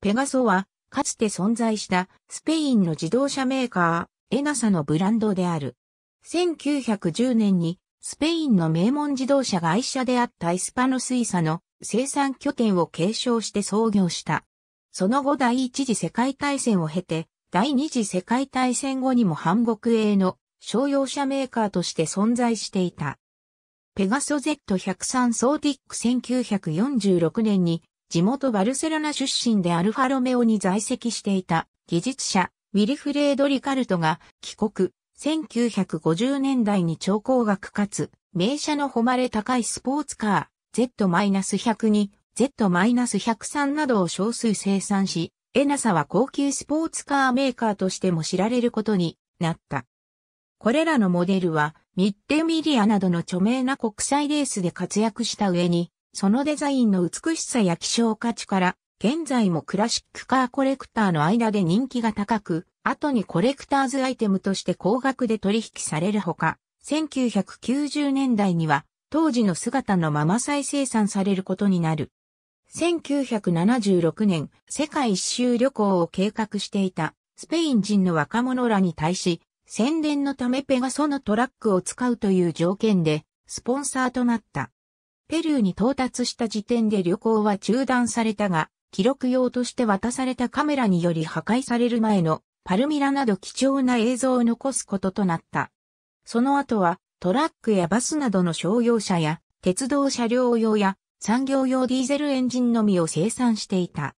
ペガソは、かつて存在したスペインの自動車メーカー、エナサのブランドである。1910年に、スペインの名門自動車が愛車であったイスパノスイサの生産拠点を継承して創業した。その後第一次世界大戦を経て、第二次世界大戦後にも半国営の商用車メーカーとして存在していた。ペガソ Z103 ソーティック1946年に地元バルセロナ出身でアルファロメオに在籍していた技術者ウィリフレード・リカルトが帰国、1950年代に超高額かつ名車の誉れ高いスポーツカー z 1 0 2に Z-103 などを少数生産し、エナサは高級スポーツカーメーカーとしても知られることになった。これらのモデルはミッテミリアなどの著名な国際レースで活躍した上に、そのデザインの美しさや希少価値から、現在もクラシックカーコレクターの間で人気が高く、後にコレクターズアイテムとして高額で取引されるほか、1990年代には当時の姿のまま再生産されることになる。1976年、世界一周旅行を計画していたスペイン人の若者らに対し、宣伝のためペガソのトラックを使うという条件で、スポンサーとなった。ペルーに到達した時点で旅行は中断されたが、記録用として渡されたカメラにより破壊される前のパルミラなど貴重な映像を残すこととなった。その後はトラックやバスなどの商用車や鉄道車両用や産業用ディーゼルエンジンのみを生産していた。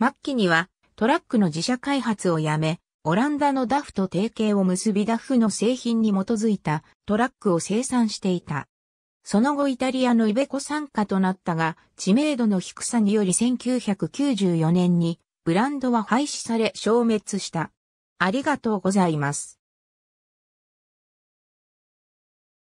末期にはトラックの自社開発をやめ、オランダのダフと提携を結びダフの製品に基づいたトラックを生産していた。その後イタリアのイベコ参加となったが、知名度の低さにより1994年にブランドは廃止され消滅した。ありがとうございます。